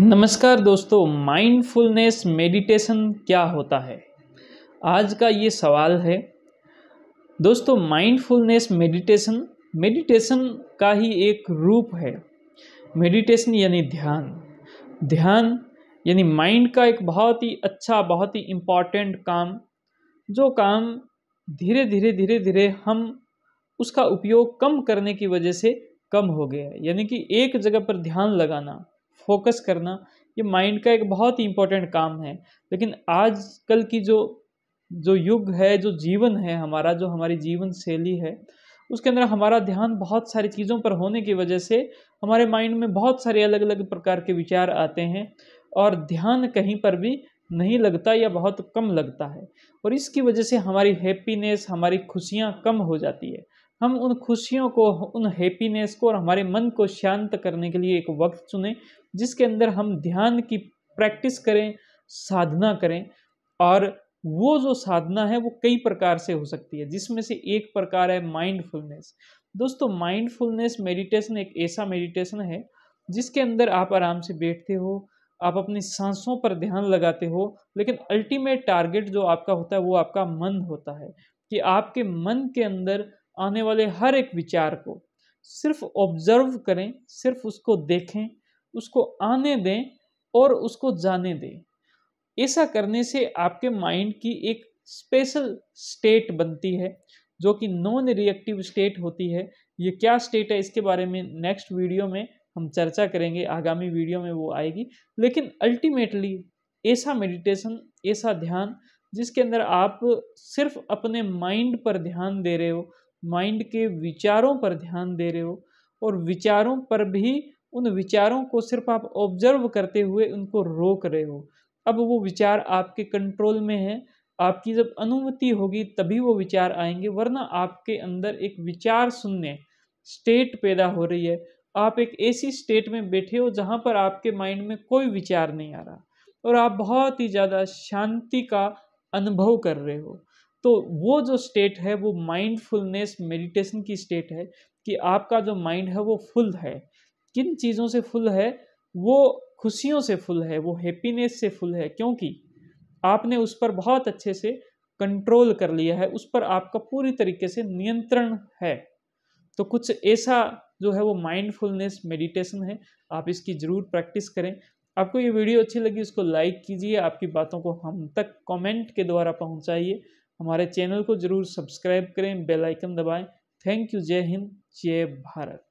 नमस्कार दोस्तों mindfulness meditation क्या होता है आज का ये सवाल है दोस्तों माइंडफुलनेस मेडिटेशन मेडिटेशन का ही एक रूप है मेडिटेशन यानी ध्यान ध्यान यानी माइंड का एक बहुत ही अच्छा बहुत ही इम्पॉर्टेंट काम जो काम धीरे धीरे धीरे धीरे हम उसका उपयोग कम करने की वजह से कम हो गया है यानी कि एक जगह पर ध्यान लगाना फोकस करना ये माइंड का एक बहुत ही इम्पोर्टेंट काम है लेकिन आजकल की जो जो युग है जो जीवन है हमारा जो हमारी जीवन शैली है उसके अंदर हमारा ध्यान बहुत सारी चीज़ों पर होने की वजह से हमारे माइंड में बहुत सारे अलग अलग प्रकार के विचार आते हैं और ध्यान कहीं पर भी नहीं लगता या बहुत कम लगता है और इसकी वजह से हमारी हैप्पीनेस हमारी खुशियाँ कम हो जाती है हम उन खुशियों को उन हैप्पीनेस को और हमारे मन को शांत करने के लिए एक वक्त चुनें जिसके अंदर हम ध्यान की प्रैक्टिस करें साधना करें और वो जो साधना है वो कई प्रकार से हो सकती है जिसमें से एक प्रकार है माइंडफुलनेस दोस्तों माइंडफुलनेस मेडिटेशन एक ऐसा मेडिटेशन है जिसके अंदर आप आराम से बैठते हो आप अपनी सांसों पर ध्यान लगाते हो लेकिन अल्टीमेट टारगेट जो आपका होता है वो आपका मन होता है कि आपके मन के अंदर आने वाले हर एक विचार को सिर्फ ऑब्जर्व करें सिर्फ उसको देखें उसको आने दें और उसको जाने दें ऐसा करने से आपके माइंड की एक स्पेशल स्टेट बनती है जो कि नॉन रिएक्टिव स्टेट होती है ये क्या स्टेट है इसके बारे में नेक्स्ट वीडियो में हम चर्चा करेंगे आगामी वीडियो में वो आएगी लेकिन अल्टीमेटली ऐसा मेडिटेशन ऐसा ध्यान जिसके अंदर आप सिर्फ अपने माइंड पर ध्यान दे रहे हो माइंड के विचारों पर ध्यान दे रहे हो और विचारों पर भी उन विचारों को सिर्फ आप ऑब्जर्व करते हुए उनको रोक रहे हो अब वो विचार आपके कंट्रोल में है आपकी जब अनुमति होगी तभी वो विचार आएंगे वरना आपके अंदर एक विचार सुनने स्टेट पैदा हो रही है आप एक ऐसी स्टेट में बैठे हो जहाँ पर आपके माइंड में कोई विचार नहीं आ रहा और आप बहुत ही ज़्यादा शांति का अनुभव कर रहे हो तो वो जो स्टेट है वो माइंडफुलनेस मेडिटेशन की स्टेट है कि आपका जो माइंड है वो फुल है किन चीज़ों से फुल है वो खुशियों से फुल है वो हैप्पीनेस से फुल है क्योंकि आपने उस पर बहुत अच्छे से कंट्रोल कर लिया है उस पर आपका पूरी तरीके से नियंत्रण है तो कुछ ऐसा जो है वो माइंडफुलनेस मेडिटेशन है आप इसकी ज़रूर प्रैक्टिस करें आपको ये वीडियो अच्छी लगी उसको लाइक कीजिए आपकी बातों को हम तक कमेंट के द्वारा पहुंचाइए हमारे चैनल को ज़रूर सब्सक्राइब करें बेल आइकन दबाएं थैंक यू जय हिंद जय भारत